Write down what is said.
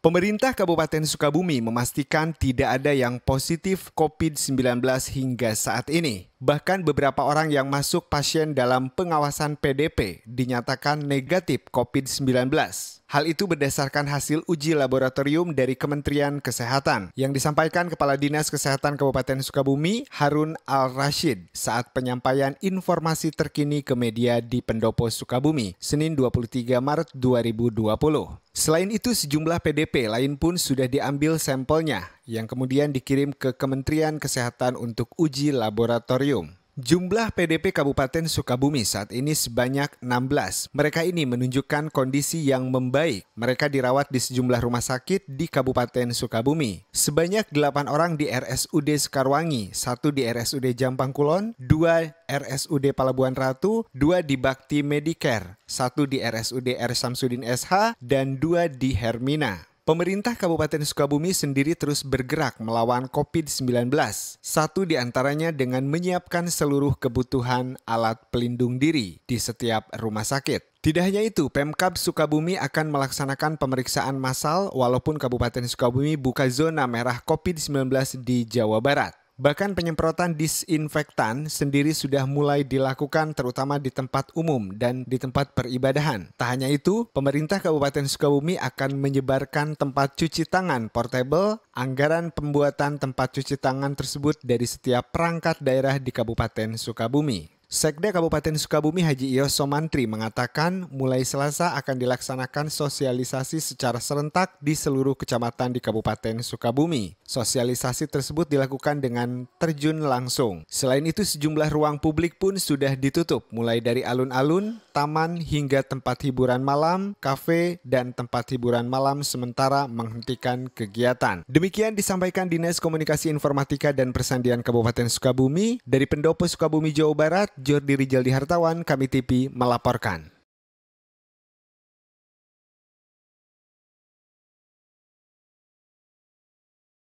Pemerintah Kabupaten Sukabumi memastikan tidak ada yang positif COVID-19 hingga saat ini. Bahkan beberapa orang yang masuk pasien dalam pengawasan PDP dinyatakan negatif COVID-19. Hal itu berdasarkan hasil uji laboratorium dari Kementerian Kesehatan yang disampaikan Kepala Dinas Kesehatan Kabupaten Sukabumi Harun Al-Rashid saat penyampaian informasi terkini ke media di Pendopo Sukabumi, Senin 23 Maret 2020. Selain itu sejumlah PDP lain pun sudah diambil sampelnya yang kemudian dikirim ke Kementerian Kesehatan untuk uji laboratorium. Jumlah PDP Kabupaten Sukabumi saat ini sebanyak 16. Mereka ini menunjukkan kondisi yang membaik. Mereka dirawat di sejumlah rumah sakit di Kabupaten Sukabumi. Sebanyak 8 orang di RSUD Sekarwangi, satu di RSUD Kulon, 2 RSUD Palabuhan Ratu, 2 di Bakti Medicare, satu di RSUD R Samsudin SH, dan 2 di Hermina. Pemerintah Kabupaten Sukabumi sendiri terus bergerak melawan COVID-19, satu di antaranya dengan menyiapkan seluruh kebutuhan alat pelindung diri di setiap rumah sakit. Tidak hanya itu, Pemkab Sukabumi akan melaksanakan pemeriksaan massal walaupun Kabupaten Sukabumi buka zona merah COVID-19 di Jawa Barat. Bahkan penyemprotan disinfektan sendiri sudah mulai dilakukan terutama di tempat umum dan di tempat peribadahan. Tak hanya itu, pemerintah Kabupaten Sukabumi akan menyebarkan tempat cuci tangan portable. Anggaran pembuatan tempat cuci tangan tersebut dari setiap perangkat daerah di Kabupaten Sukabumi. Sekda Kabupaten Sukabumi Haji Iyos Somantri mengatakan mulai Selasa akan dilaksanakan sosialisasi secara serentak di seluruh kecamatan di Kabupaten Sukabumi. Sosialisasi tersebut dilakukan dengan terjun langsung. Selain itu sejumlah ruang publik pun sudah ditutup mulai dari alun-alun, taman hingga tempat hiburan malam, kafe, dan tempat hiburan malam sementara menghentikan kegiatan. Demikian disampaikan Dinas Komunikasi Informatika dan Persandian Kabupaten Sukabumi dari Pendopo Sukabumi Jawa Barat, Jordi Rijaldi Hartawan, Kami TV melaporkan.